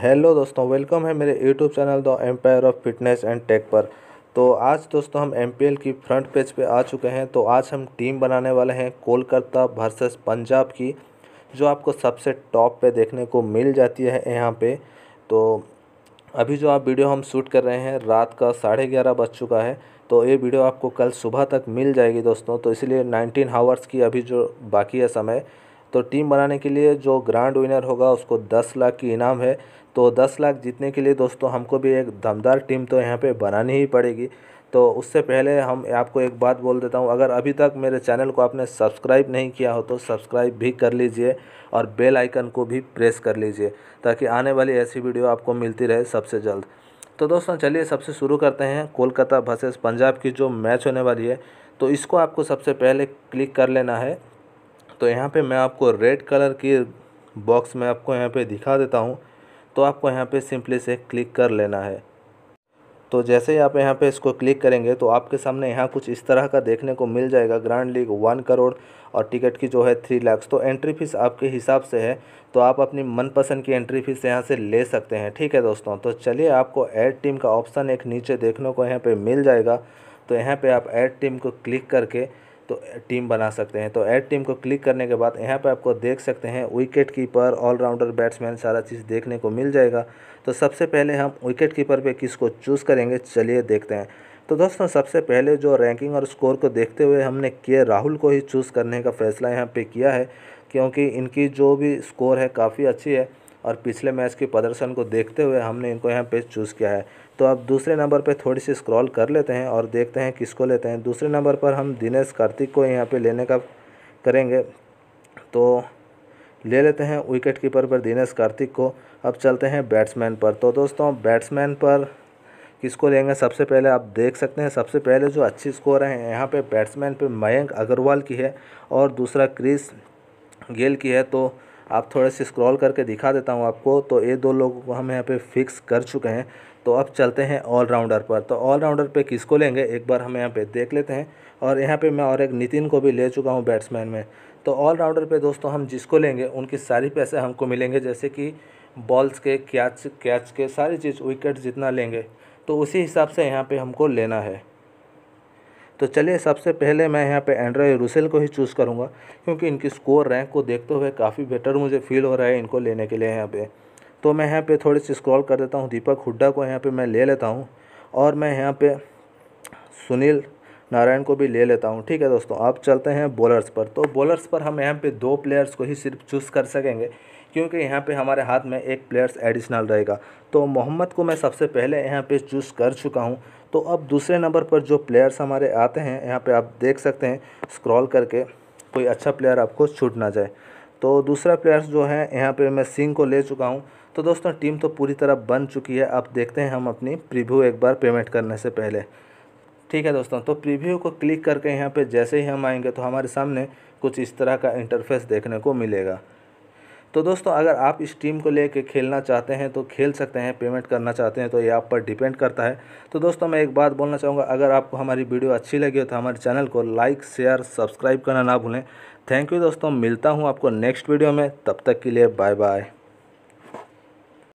hello दोस्तों welcome है मेरे YouTube channel the empire of fitness and tech पर तो आज दोस्तों हम एम की फ्रंट पेज पे आ चुके हैं तो आज हम टीम बनाने वाले हैं कोलकाता वर्सेस पंजाब की जो आपको सबसे टॉप पे देखने को मिल जाती है यहाँ पे तो अभी जो आप वीडियो हम शूट कर रहे हैं रात का साढ़े ग्यारह बज चुका है तो ये वीडियो आपको कल सुबह तक मिल जाएगी दोस्तों तो इसलिए नाइनटीन हावर्स की अभी जो बाकी है समय तो टीम बनाने के लिए जो ग्रांड विनर होगा उसको दस लाख की इनाम है तो दस लाख जीतने के लिए दोस्तों हमको भी एक दमदार टीम तो यहाँ पे बनानी ही पड़ेगी तो उससे पहले हम आपको एक बात बोल देता हूँ अगर अभी तक मेरे चैनल को आपने सब्सक्राइब नहीं किया हो तो सब्सक्राइब भी कर लीजिए और बेल आइकन को भी प्रेस कर लीजिए ताकि आने वाली ऐसी वीडियो आपको मिलती रहे सबसे जल्द तो दोस्तों चलिए सबसे शुरू करते हैं कोलकाता वर्सेस पंजाब की जो मैच होने वाली है तो इसको आपको सबसे पहले क्लिक कर लेना है तो यहाँ पे मैं आपको रेड कलर की बॉक्स में आपको यहाँ पे दिखा देता हूँ तो आपको यहाँ पे सिंपली से क्लिक कर लेना है तो जैसे ही आप यहाँ पे इसको क्लिक करेंगे तो आपके सामने यहाँ कुछ इस तरह का देखने को मिल जाएगा ग्रैंड लीग वन करोड़ और टिकट की जो है थ्री लाख तो एंट्री फ़ीस आपके हिसाब से है तो आप अपनी मनपसंद की एंट्री फ़ीस यहाँ से ले सकते हैं ठीक है दोस्तों तो चलिए आपको ऐड टीम का ऑप्शन एक नीचे देखने को यहाँ पर मिल जाएगा तो यहाँ पर आप ऐड टीम को क्लिक करके तो टीम बना सकते हैं तो ऐड टीम को क्लिक करने के बाद यहाँ पर आपको देख सकते हैं विकेट कीपर ऑलराउंडर बैट्समैन सारा चीज़ देखने को मिल जाएगा तो सबसे पहले हम विकेट कीपर पर किसको चूज़ करेंगे चलिए देखते हैं तो दोस्तों सबसे पहले जो रैंकिंग और स्कोर को देखते हुए हमने के राहुल को ही चूज़ करने का फैसला यहाँ पर किया है क्योंकि इनकी जो भी स्कोर है काफ़ी अच्छी है और पिछले मैच के प्रदर्शन को देखते हुए हमने इनको यहाँ पे चूज़ किया है तो अब दूसरे नंबर पे थोड़ी सी स्क्रॉल कर लेते हैं और देखते हैं किसको लेते हैं दूसरे नंबर पर हम दिनेश कार्तिक को यहाँ पे लेने का करेंगे तो ले लेते हैं विकेट कीपर पर दिनेश कार्तिक को अब चलते हैं बैट्समैन पर तो दोस्तों बैट्समैन पर किसको लेंगे सबसे पहले आप देख सकते हैं सबसे पहले जो अच्छी स्कोर है यहाँ पर बैट्समैन पर मयंक अग्रवाल की है और दूसरा क्रिस गेल की है तो आप थोड़े से स्क्रॉल करके दिखा देता हूँ आपको तो ये दो लोगों को हम यहाँ पे फिक्स कर चुके हैं तो अब चलते हैं ऑलराउंडर पर तो ऑलराउंडर पे किसको लेंगे एक बार हम यहाँ पे देख लेते हैं और यहाँ पे मैं और एक नितिन को भी ले चुका हूँ बैट्समैन में तो ऑलराउंडर पे दोस्तों हम जिसको लेंगे उनकी सारी पैसे हमको मिलेंगे जैसे कि बॉल्स के कैच कैच के सारी चीज़ विकेट जितना लेंगे तो उसी हिसाब से यहाँ पर हमको लेना है तो चलिए सबसे पहले मैं यहाँ पे एंड्रॉय रूसेल को ही चूज़ करूँगा क्योंकि इनकी स्कोर रैंक को देखते हुए काफ़ी बेटर मुझे फील हो रहा है इनको लेने के लिए यहाँ पे तो मैं यहाँ पे थोड़ी सी स्क्रॉल कर देता हूँ दीपक हुड्डा को यहाँ पे मैं ले लेता हूँ और मैं यहाँ पे सुनील नारायण को भी ले लेता हूँ ठीक है दोस्तों आप चलते हैं बॉलर्स पर तो बॉलर्स पर हम यहाँ पर दो प्लेयर्स को ही सिर्फ चूज़ कर सकेंगे क्योंकि यहाँ पे हमारे हाथ में एक प्लेयर्स एडिशनल रहेगा तो मोहम्मद को मैं सबसे पहले यहाँ पे चूज़ कर चुका हूँ तो अब दूसरे नंबर पर जो प्लेयर्स हमारे आते हैं यहाँ पे आप देख सकते हैं स्क्रॉल करके कोई अच्छा प्लेयर आपको छूट ना जाए तो दूसरा प्लेयर्स जो है यहाँ पे मैं सिंह को ले चुका हूँ तो दोस्तों टीम तो पूरी तरह बन चुकी है आप देखते हैं हम अपनी प्रिव्यू एक बार पेमेंट करने से पहले ठीक है दोस्तों तो प्रीव्यू को क्लिक करके यहाँ पर जैसे ही हम आएँगे तो हमारे सामने कुछ इस तरह का इंटरफेस देखने को मिलेगा तो दोस्तों अगर आप इस टीम को लेके खेलना चाहते हैं तो खेल सकते हैं पेमेंट करना चाहते हैं तो ये आप पर डिपेंड करता है तो दोस्तों मैं एक बात बोलना चाहूँगा अगर आपको हमारी वीडियो अच्छी लगी हो तो हमारे चैनल को लाइक शेयर सब्सक्राइब करना ना भूलें थैंक यू दोस्तों मिलता हूँ आपको नेक्स्ट वीडियो में तब तक के लिए बाय बाय